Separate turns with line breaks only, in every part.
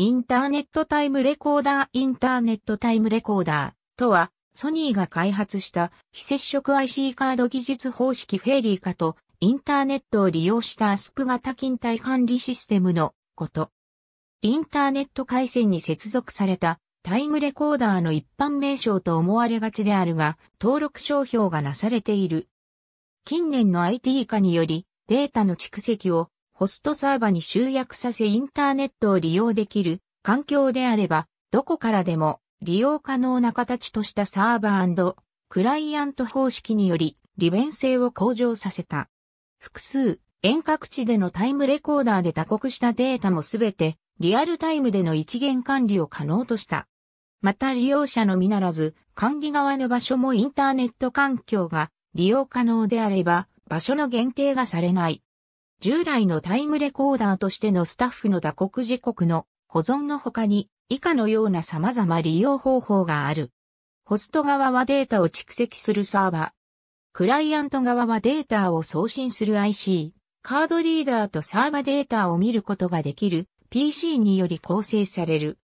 インターネットタイムレコーダーインターネットタイムレコーダーとは、ソニーが開発した非接触 IC カード技術方式フェーリー化とインターネットを利用したアスプ型勤怠管理システムのこと。インターネット回線に接続されたタイムレコーダーの一般名称と思われがちであるが、登録商標がなされている。近年の IT 化により、データの蓄積をホストサーバに集約させインターネットを利用できる環境であれば、どこからでも利用可能な形としたサーバークライアント方式により利便性を向上させた。複数、遠隔地でのタイムレコーダーで打刻したデータもすべてリアルタイムでの一元管理を可能とした。また利用者のみならず、管理側の場所もインターネット環境が利用可能であれば、場所の限定がされない。従来のタイムレコーダーとしてのスタッフの打刻時刻の保存の他に以下のような様々利用方法がある。ホスト側はデータを蓄積するサーバー。クライアント側はデータを送信する IC。カードリーダーとサーバデータを見ることができる PC により構成される。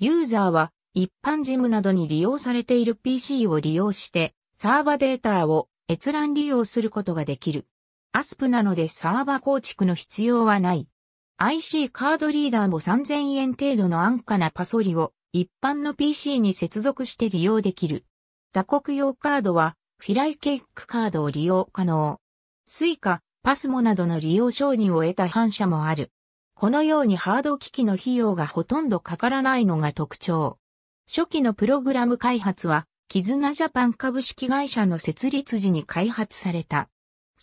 ユーザーは一般事務などに利用されている PC を利用してサーバデータを閲覧利用することができる。アスプなのでサーバ構築の必要はない。IC カードリーダーも3000円程度の安価なパソリを一般の PC に接続して利用できる。打刻用カードはフィライケックカードを利用可能。スイカ、パスモなどの利用承認を得た反射もある。このようにハード機器の費用がほとんどかからないのが特徴。初期のプログラム開発は、キズナジャパン株式会社の設立時に開発された。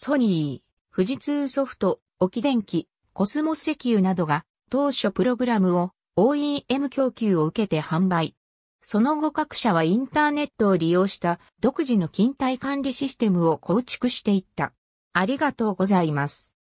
ソニー、富士通ソフト、沖電機、コスモス石油などが当初プログラムを OEM 供給を受けて販売。その後各社はインターネットを利用した独自の勤怠管理システムを構築していった。ありがとうございます。